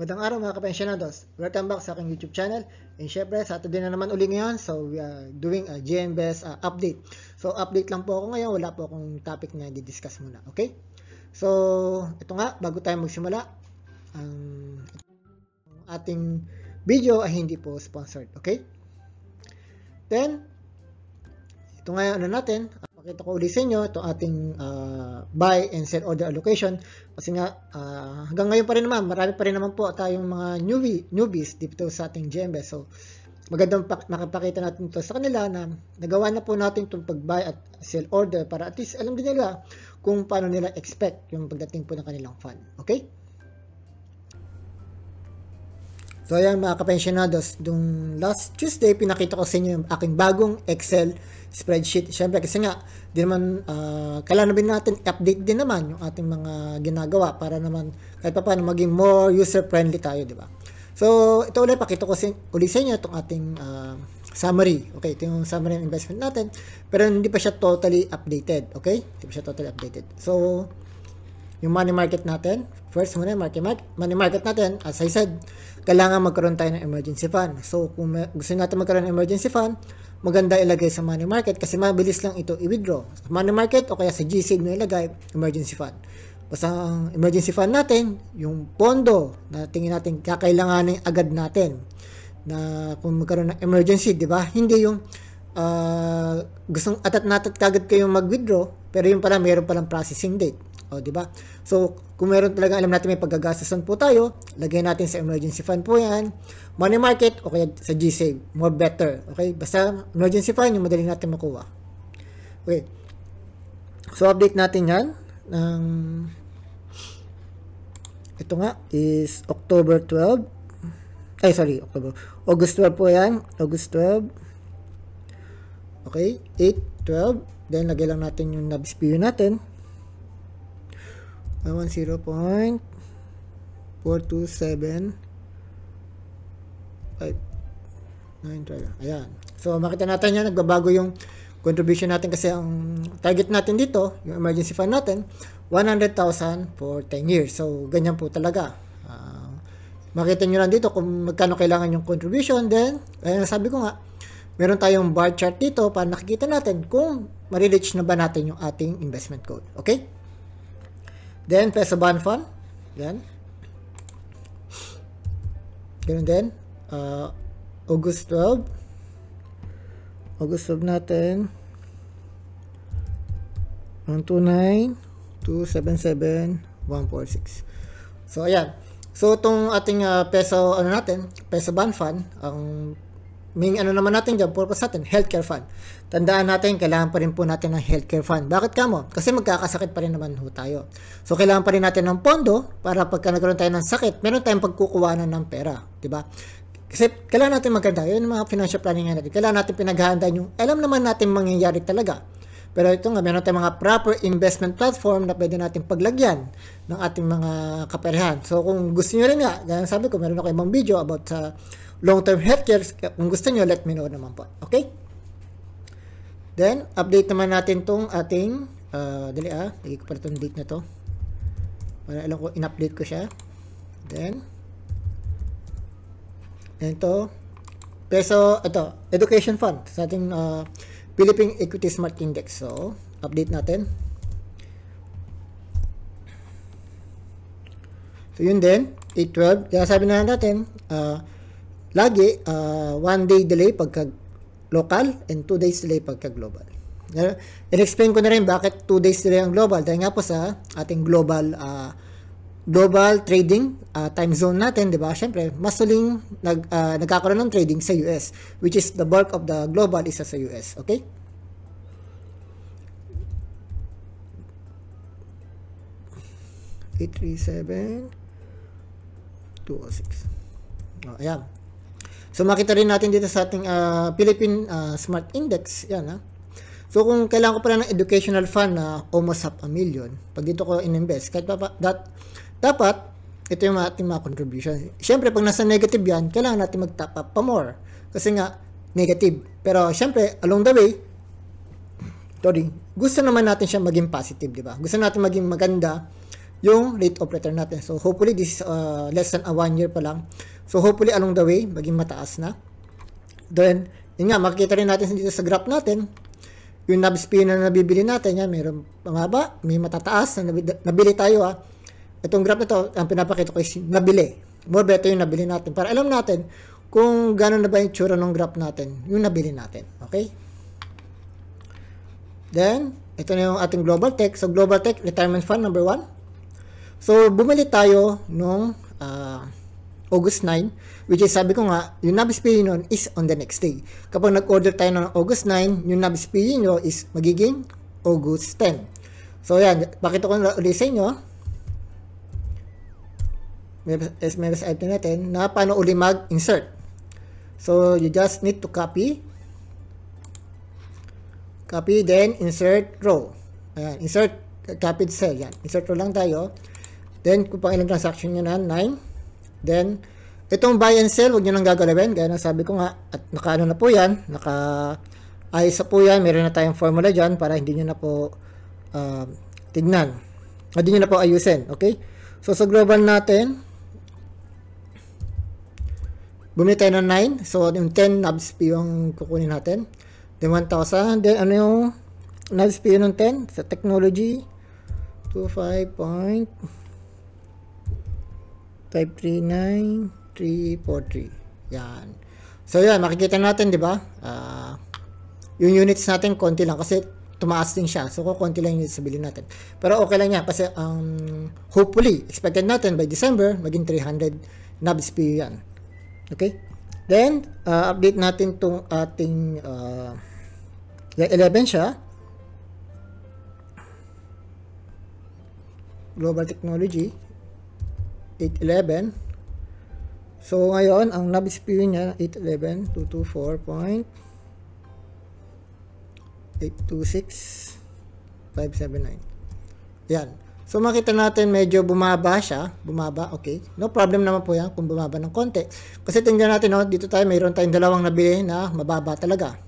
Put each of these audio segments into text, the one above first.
Magandang araw mga kapensionados. Welcome back sa aking YouTube channel. And syempre, Saturday na naman uli ngayon. So, we are doing a GMBS uh, update. So, update lang po ako ngayon. Wala po akong topic na di-discuss muna. Okay? So, ito nga, bago tayo magsimula, ang um, ating video ay hindi po sponsored. Okay? Then, ito nga yung ano natin. Pakita ko ulit sa inyo itong ating uh, buy and sell order allocation kasi nga uh, hanggang ngayon pa rin naman marami pa rin naman po tayong mga newbie, newbies dito sa ating GMB. So magandang makapakita natin ito sa kanila na nagawa na po natin itong pag-buy at sell order para at least alam din nila kung paano nila expect yung pagdating po ng kanilang fund. Okay? So ayan mga kapensionados, dung last Tuesday pinakita ko sa inyo yung aking bagong Excel spreadsheet. Siyempre kasi nga, di naman, uh, kailangan din natin update din naman yung ating mga ginagawa para naman kahit pa paano maging more user-friendly tayo, di ba? So ito ulit, pakita ko sin- uli sa inyo itong ating uh, summary. Okay, ito yung summary ng investment natin. Pero hindi pa siya totally updated, okay? Hindi pa siya totally updated. So, yung money market natin, first muna market market, money market natin, as I said, kailangan magkaroon tayo ng emergency fund. So, kung gusto natin magkaroon ng emergency fund, maganda ilagay sa money market kasi mabilis lang ito i-withdraw. money market o kaya sa GC nyo ilagay, emergency fund. Basta ang emergency fund natin, yung pondo na tingin natin kakailanganin agad natin na kung magkaroon ng emergency, di ba? Hindi yung uh, gustong atat natat kagad kayong mag-withdraw, pero yung pala mayroon palang processing date. O, di ba? So, kung meron talaga alam natin may paggagastasan po tayo, lagay natin sa emergency fund po yan. Money market o kaya sa G-Save, more better. Okay? Basta emergency fund yung madaling natin makuha. Okay. So, update natin yan ng ito nga is October 12. Ay, sorry, October. August 12 po yan. August 12. Okay, 8, 12. Then, lagay lang natin yung nabis view natin. 110.427 9 try lang. Ayan. So, makita natin yan, nagbabago yung contribution natin kasi ang target natin dito, yung emergency fund natin, 100,000 for 10 years. So, ganyan po talaga. Uh, makita nyo lang dito kung magkano kailangan yung contribution. Then, ayan sabi ko nga, meron tayong bar chart dito para nakikita natin kung marireach na ba natin yung ating investment goal. Okay? Then, peso the button font. Yan. Ganun din. Uh, August 12. August 12 natin. 129,277,146. So, ayan. So, itong ating uh, peso, ano natin, peso ban fund, ang may ano naman natin dyan, purpose natin, healthcare fund. Tandaan natin, kailangan pa rin po natin ng healthcare fund. Bakit kamo? Kasi magkakasakit pa rin naman ho tayo. So, kailangan pa rin natin ng pondo para pagka nagkaroon tayo ng sakit, meron tayong pagkukuhanan ng pera. ba? Diba? Kasi kailangan natin maganda. Yun yung mga financial planning natin. Kailangan natin pinaghahandaan yung alam naman natin mangyayari talaga. Pero ito nga, meron tayong mga proper investment platform na pwede natin paglagyan ng ating mga kaperehan. So kung gusto niyo rin nga, gaya sabi ko, meron ako ibang video about sa uh, long-term healthcare, kung gusto nyo, let me know naman po. Okay? Then, update naman natin tong ating, uh, dali ah, lagi ko pala tong date na to. Para alam ko, in-update ko siya. Then, then to, peso, ito, education fund, sa ating uh, Philippine Equity Smart Index. So, update natin. So, yun din, 812, sabi na natin, uh, Lagi, uh, one day delay pagka local and two days delay pagka global. In-explain ko na rin bakit two days delay ang global. Dahil nga po sa ating global uh, global trading uh, time zone natin, 'di ba? Siyempre, mas huling nag uh, nagkakaroon ng trading sa US, which is the bulk of the global isa sa US, okay? Eight three seven two oh six. Oh, ayan. So makita rin natin dito sa ating uh, Philippine uh, Smart Index, yan ha. Ah. So kung kailangan ko pala ng educational fund na uh, almost half a million, pag dito ko ininvest, kahit pa, pa that, dapat ito yung ating mga contribution. Siyempre, pag nasa negative yan, kailangan natin mag-top up pa more. Kasi nga, negative. Pero siyempre, along the way, sorry, gusto naman natin siya maging positive, di ba? Gusto natin maging maganda yung rate of return natin. So, hopefully, this is uh, less than a 1 year pa lang. So, hopefully, along the way, maging mataas na. Then, yun nga, makikita rin natin dito sa graph natin, yung knob spinner na nabibili natin, yan, mayroon pangaba, may matataas na nabili, nabili tayo ha. Ah. Itong graph na to, ang pinapakita ko is nabili. More better yung nabili natin. Para alam natin kung gano'n na ba yung tsura ng graph natin, yung nabili natin. Okay? Then, ito na yung ating global tech. So, global tech, retirement fund number 1. So, bumili tayo nung uh, August 9, which is sabi ko nga, yung Nabis PE is on the next day. Kapag nag-order tayo ng August 9, yung Nabis PE nyo is magiging August 10. So, yan. Pakita ko na ulit sa inyo. SMS item natin na paano uli mag-insert. So, you just need to copy. Copy, then insert row. Ayan, insert copy cell. Yan. Insert row lang tayo. Then, kung pang ilang transaction nyo na, 9. Then, itong buy and sell, huwag nyo nang gagalawin. Gaya na sabi ko nga, at nakaano na po yan, naka ayos na po yan. Meron na tayong formula dyan para hindi nyo na po uh, tignan. Hindi nyo na po ayusin. Okay? So, sa global natin, bumili tayo ng 9. So, yung 10 nabs P yung kukunin natin. Then, 1,000. Then, ano yung nabs P ng 10? Sa technology, 25 point 539,343. Yan. So, yan. Makikita natin, di ba? Uh, yung units natin, konti lang. Kasi, tumaas din siya. So, konti lang yung units bilhin natin. Pero, okay lang yan. Kasi, um, hopefully, expected natin by December, maging 300 nabs per yan. Okay? Then, uh, update natin tong ating uh, ah, 11 siya. Global Technology. 811. So, ngayon, ang knob speed niya, 811, 224.826.579. Yan. So, makita natin medyo bumaba siya. Bumaba, okay. No problem naman po yan kung bumaba ng konti. Kasi tingnan natin, no, dito tayo, mayroon tayong dalawang nabili na mababa talaga.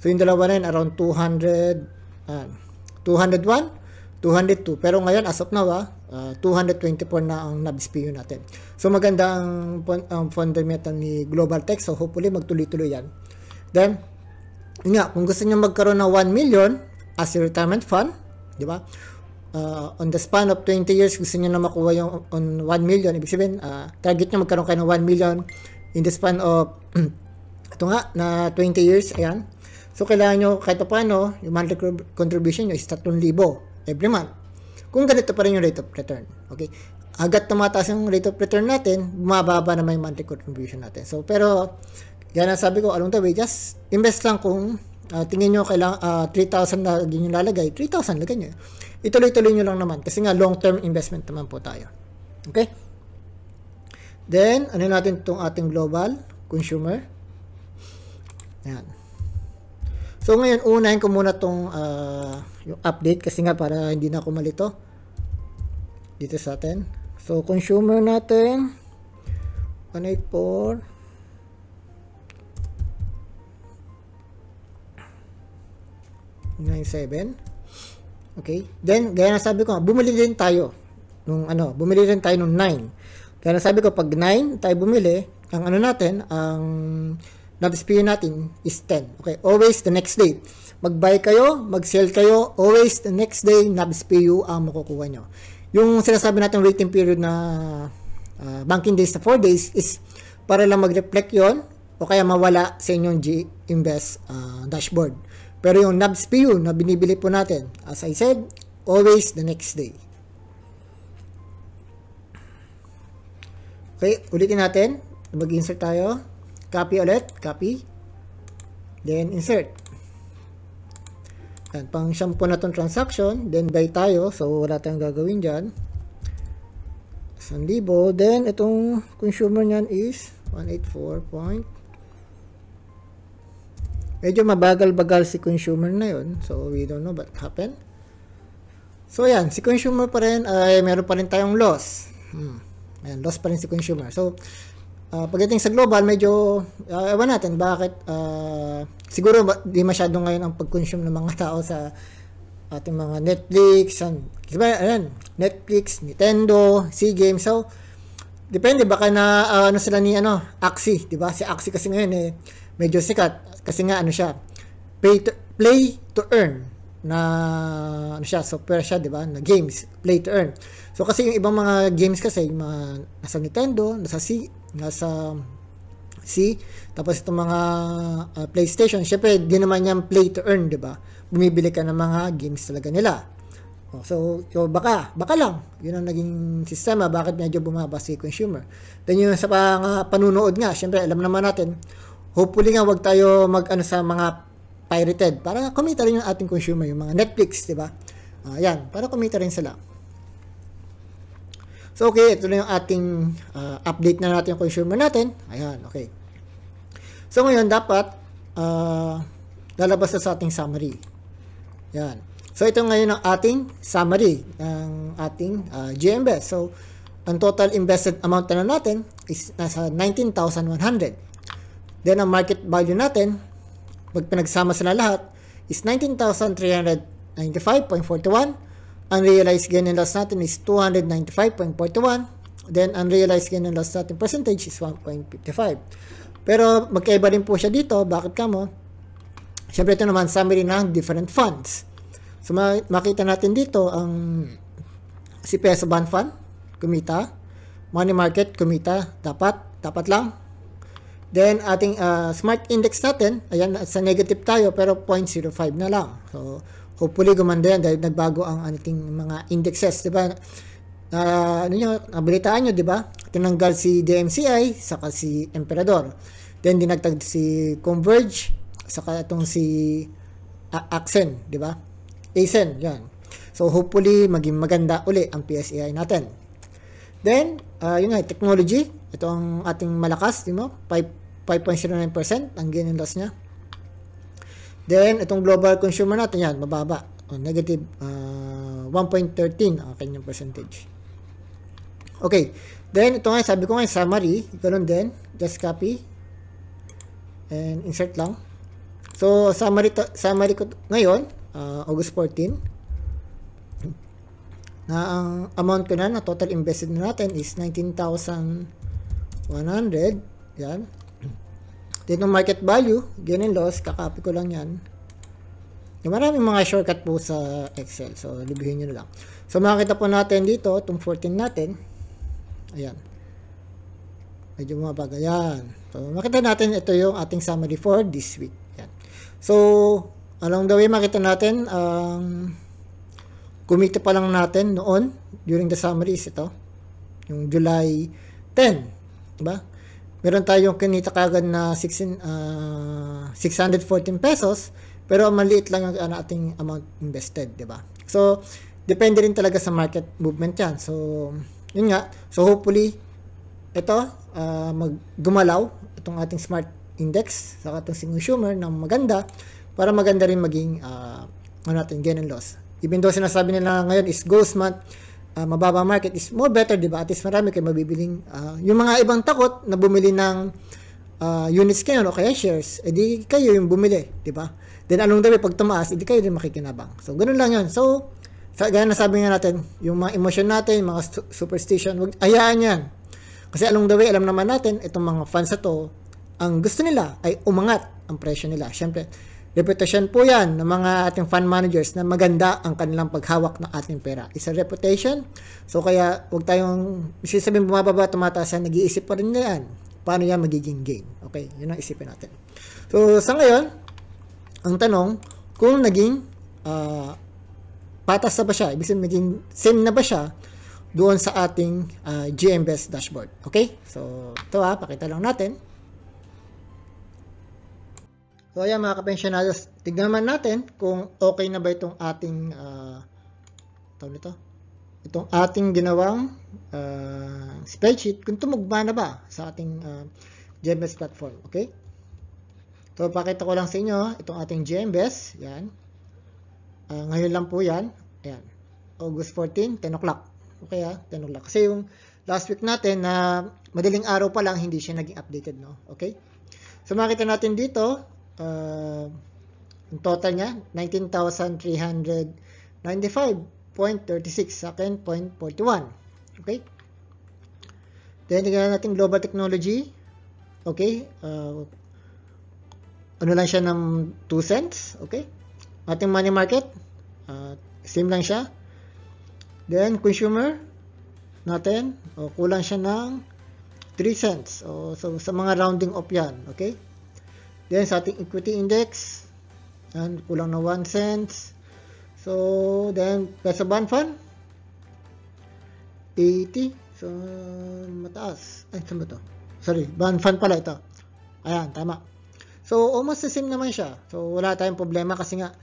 So, yung dalawa na yun, around 200, uh, 201 202. Pero ngayon, as of now, ah, uh, ah, 224 na ang NABSPU natin. So maganda ang, ang fundamental ni Global Tech. So hopefully magtuloy-tuloy yan. Then, nga, kung gusto niyo magkaroon ng 1 million as your retirement fund, di ba? Uh, on the span of 20 years, gusto niyo na makuha yung on 1 million. Ibig sabihin, uh, target niyo magkaroon kayo ng 1 million in the span of ito nga, na 20 years, ayan. So, kailangan nyo kahit paano, yung monthly contribution nyo is 3,000 every month. Kung ganito pa rin yung rate of return. Okay? Agad tumataas yung rate of return natin, bumababa na may monthly contribution natin. So, pero, yan ang sabi ko, along the way, just invest lang kung uh, tingin nyo kailang, uh, ah, 3,000 na yun yung lalagay, 3,000 lagay nyo. Ituloy-tuloy nyo lang naman kasi nga long-term investment naman po tayo. Okay? Then, ano natin itong ating global consumer. Ayan. So ngayon, unahin ko muna tong uh, yung update kasi nga para hindi na ako malito dito sa atin. So consumer natin 184 97 Okay? Then, gaya na sabi ko, bumili din tayo nung ano, bumili din tayo nung 9. Kaya sabi ko, pag 9 tayo bumili, ang ano natin, ang na sabihin natin is 10. Okay, always the next day. Mag-buy kayo, mag-sell kayo, always the next day, NABS PU ang ah, makukuha nyo. Yung sinasabi natin waiting period na uh, banking days na 4 days is para lang mag-reflect yon o kaya mawala sa inyong G-Invest uh, dashboard. Pero yung NABS PU na binibili po natin, as I said, always the next day. Okay, ulitin natin. Mag-insert tayo. Copy ulit. Copy. Then, insert. Yan, pang shampoo po na itong transaction. Then, buy tayo. So, wala tayong gagawin dyan. 1,000. Then, itong consumer niyan is 184 point. Medyo mabagal-bagal si consumer na yon So, we don't know what happened. So, yan. Si consumer pa rin ay meron pa rin tayong loss. Hmm. Ayan, loss pa rin si consumer. So, Uh, pagdating sa global, medyo, uh, ewan natin, bakit, uh, siguro ba, di masyado ngayon ang pag-consume ng mga tao sa ating mga Netflix, and, diba, ayan, Netflix, Nintendo, SEA Games, so, depende, baka na, uh, ano sila ni, ano, Axie, di ba? Si Axie kasi ngayon, eh, medyo sikat, kasi nga, ano siya, pay to, play to earn, na ano siya, software siya, 'di ba? Na games, play to earn. So kasi yung ibang mga games kasi yung mga nasa Nintendo, nasa C, nasa C. Tapos itong mga uh, PlayStation, syempre di naman yan play to earn, di ba? Bumibili ka ng mga games talaga nila. Oh, so, so baka, baka lang. Yun ang naging sistema, bakit medyo bumaba si consumer. Then yung sa uh, panunood nga, syempre alam naman natin, hopefully nga wag tayo mag ano, sa mga pirated para kumita rin yung ating consumer, yung mga Netflix, di ba? Ayan, uh, yan, para kumita rin sila. So, okay, ito na yung ating uh, update na natin yung consumer natin. Ayan, okay. So, ngayon, dapat uh, lalabas na sa ating summary. Ayan. So, ito ngayon ang ating summary ng ating uh, ah, GMBS. So, ang total invested amount na natin is nasa 19,100. Then, ang market value natin, pag pinagsama sila lahat, is 19,395.41 Unrealized gain and loss natin is 295.41. Then, unrealized gain and loss natin percentage is 1.55. Pero, magkaiba rin po siya dito. Bakit ka mo? Siyempre, ito naman, summary ng different funds. So, makita natin dito ang si Peso bond Fund, kumita. Money Market, kumita. Dapat, dapat lang. Then, ating uh, smart index natin, ayan, sa negative tayo, pero 0.05 na lang. So, hopefully gumanda yan dahil nagbago ang ating mga indexes, di ba? Uh, ano nyo, nabalitaan nyo, di ba? Tinanggal si DMCI, saka si Emperador. Then, dinagtag si Converge, saka itong si uh, ah, Accent, di ba? ASEN, yan. So, hopefully, maging maganda uli ang PSEI natin. Then, uh, yun nga, technology. Ito ang ating malakas, di mo? 5.09% ang gain and loss niya. Then, itong global consumer natin yan, mababa. negative uh, ah, 1.13 ang kanyang percentage. Okay. Then, ito nga, sabi ko nga, summary. Ganun din. Just copy. And insert lang. So, summary, to, summary ko ngayon, uh, August 14, na ang amount ko na, na total invested na natin is 19,100. Yan. Dito market value, gain and loss, kakopy ko lang yan. So, maraming mga shortcut po sa Excel. So, libihin nyo lang. So, makikita po natin dito, itong 14 natin. Ayan. Medyo mabag. Ayan. So, makita natin ito yung ating summary for this week. Ayan. So, along the way, makita natin ang um, kumita pa lang natin noon during the summary is ito. Yung July 10. Diba? meron tayong kinita kagad na 16, uh, 614 pesos, pero maliit lang ang ating amount invested, di ba? So, depende rin talaga sa market movement yan. So, yun nga. So, hopefully, ito, uh, maggumalaw itong ating smart index sa itong consumer ng maganda para maganda rin maging uh, ano natin, gain and loss. Even though sinasabi nila ngayon is ghost month, uh, mababa market is more better, di ba? At least marami kayo mabibiling. Uh, yung mga ibang takot na bumili ng uh, units kayo o kaya shares, edi eh, kayo yung bumili, di ba? Then anong dabi pag tumaas, edi kayo din makikinabang. So, ganun lang yun. So, sa, gaya na sabi nga natin, yung mga emotion natin, mga superstition, wag, ayaan yan. Kasi along the way, alam naman natin, itong mga fans na to, ang gusto nila ay umangat ang presyo nila. Siyempre, Reputation po yan ng mga ating fund managers na maganda ang kanilang paghawak ng ating pera. It's a reputation. So kaya huwag tayong, sabihin bumababa, tumataas yan, nag-iisip pa rin na yan. Paano yan magiging game? Okay, yun ang isipin natin. So sa ngayon, ang tanong, kung naging uh, patas na ba siya? Ibig sabihin, naging same na ba siya doon sa ating uh, ah, GMBS dashboard? Okay? So ito ha, ah, pakita lang natin. So ayan mga kapensionados, tignan natin kung okay na ba itong ating uh, tawag nito, itong ating ginawang uh, spreadsheet, kung tumugma na ba sa ating uh, ah, GMS platform. Okay? So pakita ko lang sa inyo itong ating GMS. Yan. Uh, ngayon lang po yan. Ayan. August 14, 10 o'clock. Okay ha? 10 o'clock. Kasi yung last week natin na uh, madaling araw pa lang hindi siya naging updated. No? Okay? So makita natin dito, uh, ang total niya 19,395.36 sa akin 0.41 okay then tingnan natin global technology okay uh, ano lang siya ng 2 cents okay ating money market uh, same lang siya then consumer natin o oh, kulang siya ng 3 cents o oh, so sa mga rounding off yan okay Then sa ating equity index, yan, kulang na 1 cents. So, then peso bond fund, 80. So, mataas. Ay, saan ba to? Sorry, bond fund pala ito. Ayan, tama. So, almost the same naman siya. So, wala tayong problema kasi nga,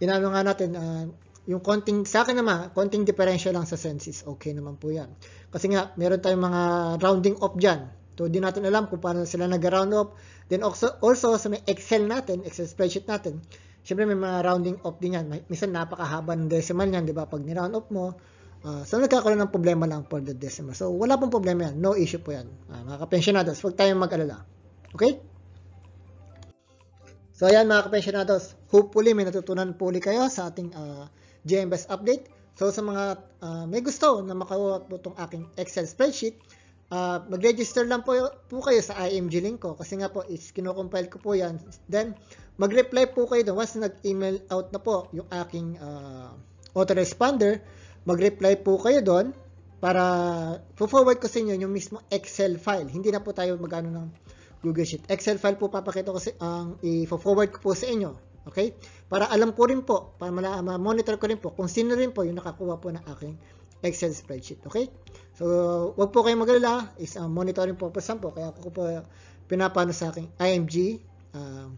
inano nga natin, uh, yung konting, sa akin naman, konting diferensya lang sa census, okay naman po yan. Kasi nga, meron tayong mga rounding off dyan. So, di natin alam kung paano sila nag-round off. Then also, also sa may Excel natin, Excel spreadsheet natin, syempre may mga rounding off din yan. Minsan napakahaba ng decimal niyan, di ba? Pag ni-round off mo, uh, so nagkakaroon ng problema lang for the decimal. So wala pong problema yan. No issue po yan. Uh, mga kapensyonados, huwag tayong mag-alala. Okay? So ayan mga kapensyonados, hopefully may natutunan po ulit kayo sa ating uh, ah, GMBS update. So sa mga uh, may gusto na makawa po itong aking Excel spreadsheet, Uh, mag-register lang po, po kayo sa IMG link ko kasi nga po is kinocompile ko po yan. Then, mag-reply po kayo doon. Once nag-email out na po yung aking uh, autoresponder, mag-reply po kayo doon para po forward ko sa inyo yung mismo Excel file. Hindi na po tayo mag-ano ng Google Sheet. Excel file po papakita ko ang um, i-forward ko po sa inyo. Okay? Para alam ko rin po, para ma-monitor ko rin po kung sino rin po yung nakakuha po ng aking Excel spreadsheet. Okay? So, wag po kayong magalala. Is uh, monitoring purpose lang po. Kaya ako po pinapano sa aking IMG uh, um,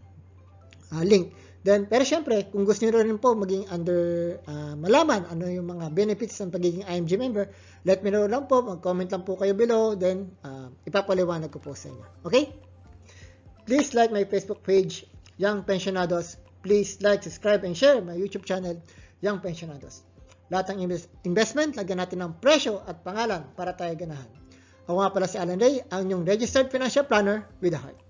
ah, uh, link. Then, pero syempre, kung gusto niyo rin po maging under uh, malaman ano yung mga benefits ng pagiging IMG member, let me know lang po, mag-comment lang po kayo below, then uh, ipapaliwanag ko po sa inyo. Okay? Please like my Facebook page, Young Pensionados. Please like, subscribe, and share my YouTube channel, Young Pensionados. Lahat ng investment, lagyan natin ng presyo at pangalan para tayo ganahan. Ako nga pala si Alan Ray, ang inyong Registered Financial Planner with a Heart.